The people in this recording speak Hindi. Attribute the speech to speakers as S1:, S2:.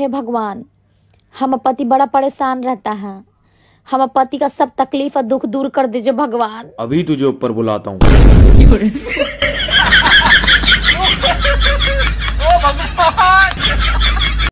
S1: हे भगवान हम पति बड़ा परेशान रहता है हम पति का सब तकलीफ और दुख दूर कर दीजिए भगवान
S2: अभी तुझे ऊपर बुलाता हूँ
S3: भगवान